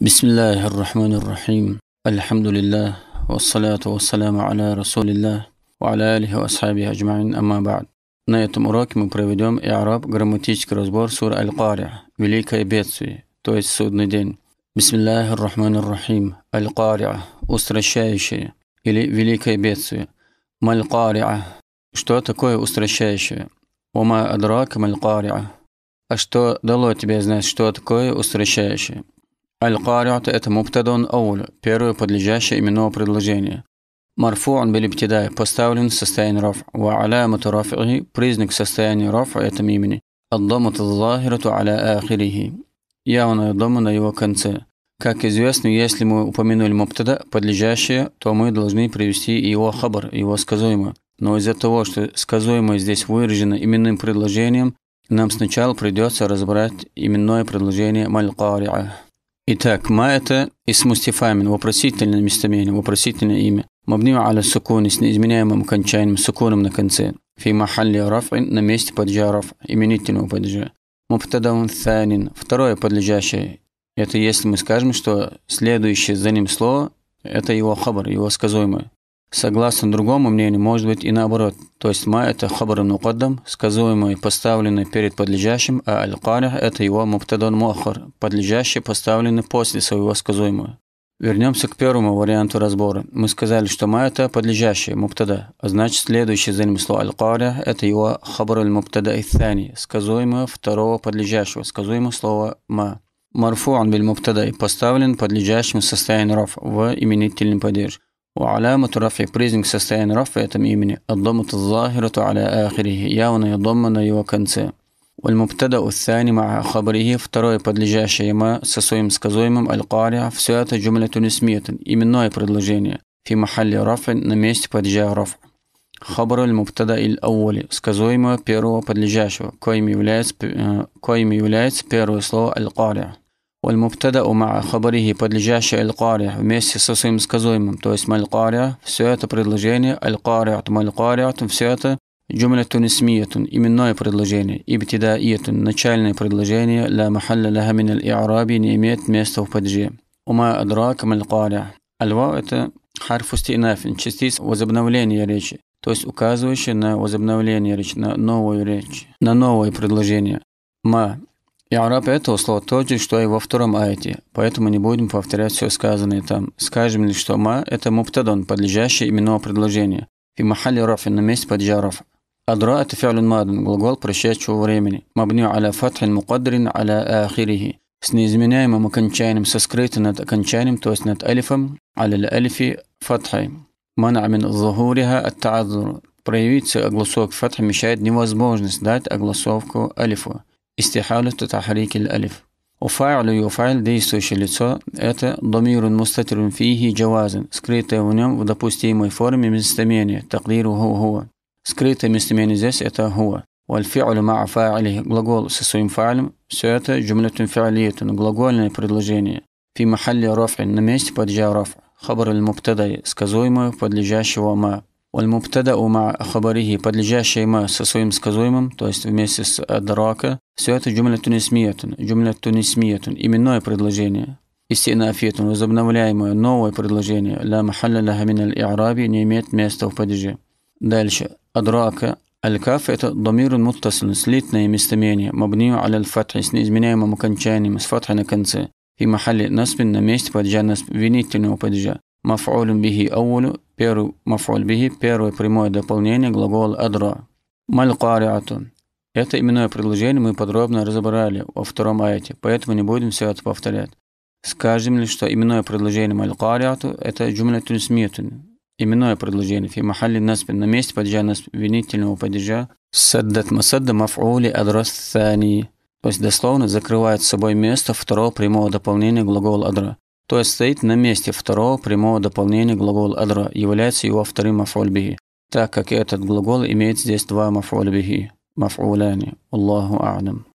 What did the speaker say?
بسم الله الرحمن الرحيم الحمد لله والصلاة والسلام على رسول الله وعلى آله وأصحابه أجمعين أما بعد На этом уроке мы проведем иараб грамматический разбор сур Аль-Кария «Великое бедствие», то есть судный день. Бисмиллах ар-Рахман ар-Рахим. Аль-Кария – устращающее или великое бедствие. Маль-Кария – что такое устращающее? Ума адрак маль-Кария – а что дало тебе знать, что такое устращающее? القارعة – это муптадон аул, первое подлежащее именного предложения. Марфу'ун билибтидай – поставлен в состоянии раф. Ва алямату раф'и – признак состояния рафа этом имени. Аддамату захирату аля ахирихи – явная дома на его конце. Как известно, если мы упомянули муптада, подлежащее, то мы должны привести его хабар, его сказуемое. Но из-за того, что сказуемое здесь выражено именным предложением, нам сначала придется разобрать именное предложение маль-кари'а. Итак, ма это с мустифамин, вопросительное местоимение, вопросительное имя. Мабнима аля сукуни с неизменяемым кончанием, сукуном на конце. Фи махалли рафин на месте паджа раф, именительного паджа. Мубтадаун санин, второе подлежащее. Это если мы скажем, что следующее за ним слово – это его хабар, его сказуемое. Согласно другому мнению, может быть и наоборот. То есть ма – это хабар мукаддам, сказуемый, поставленный перед подлежащим, а аль-карих – это его муктадан муахар, подлежащий, поставленный после своего сказуемого. Вернемся к первому варианту разбора. Мы сказали, что ма – это подлежащий, муптада, а значит следующее за ним слово аль-карих – это его хабар аль-муктада тани сказуемое второго подлежащего, сказуемое слово ма. Марфуан биль муптадай поставлен подлежащим состоянию раф в именительный падеж. وعلامة رفع بريزنج состояние رفع يتم يمني الضمة الظاهرة على آخره явно يضمن его конце والمبتدأ الثاني مع خبره второе подлежащее ما со своим сказуемым القارع все это جملة اسمية именное предложение في محل رفع на месте падежа رفع خبر المبتدأ الأول сказуемого первого подлежащего коим является, коим является первое слово القارع والمبتدأ مع خبره подлежащее القارع вместе со своим сказуемым, то есть маль-кари, все это предложение, القارع кариат маль все это جملة اسمية именное предложение ابتدائية начальное предложение لا محل لها من الإعراب не имеет места в падже وما أدراك ما القارع الواو это حرف استئناف частиц возобновления речи то есть указывающий на возобновление речи на новую речь на новое предложение ما И араб это условно тот же, что и во втором аяте, поэтому не будем повторять все сказанное там. Скажем лишь, что ма – это муптадон, подлежащий именного предложения. И махали рафин на месте падежа рафа. Адра – это фиалюн мадан, глагол прошедшего времени. Мабню аля фатхин мукадрин аля ахирихи. С неизменяемым окончанием, со скрытым над окончанием, то есть над алифом, аля алифи фатхай. Мана амин захуриха ат проявиться огласовок фатха мешает невозможность дать огласовку алифу. استحالة تحريك الألف وفاعل يفعل ديستو شلتسو أتى ضمير مستتر فيه جوازا سكريتا ونم ودبوستي مي فورم من تقديره هو هو سكريتا من زيس أتى هو والفعل مع فاعله غلغول سسوين فاعل سيأتى جملة فعلية غلغول предложение في محل رفع نميست بدجا رفع خبر المبتدأ سكزويمو подлежащего ما Аль-Мубтада ума хабарихи, подлежащее ма со своим сказуемым, то есть вместе с адрака, все это джумля тунисмиятун, джумля тунисмиятун, именное предложение. Истинафиятун, возобновляемое, новое предложение, ла махалля лаха мин аль не имеет места в падеже. Дальше. Адрака. Аль-каф – это домирун муттасын, слитное местомение, мабнию аля аль-фатхи, с неизменяемым окончанием, с фатхи на конце. И махалли насбин на месте падежа, винительного падежа. Маф'улюн бихи аулю, первый маф'уль бихи, первое прямое дополнение глагола адра. Маль Это именное предложение мы подробно разобрали во втором аяте, поэтому не будем все это повторять. Скажем лишь, что именное предложение малькариату это джумлятун смитун. Именное предложение фи махалли наспин на месте падежа винительного падежа саддат масадда маф'ули адрас сани. То есть дословно закрывает собой место второго прямого дополнения глагола адра то есть стоит на месте второго прямого дополнения глагол адра, является его вторым мафуль так как этот глагол имеет здесь два мафуль бихи, мафуляни, Аллаху а'дам.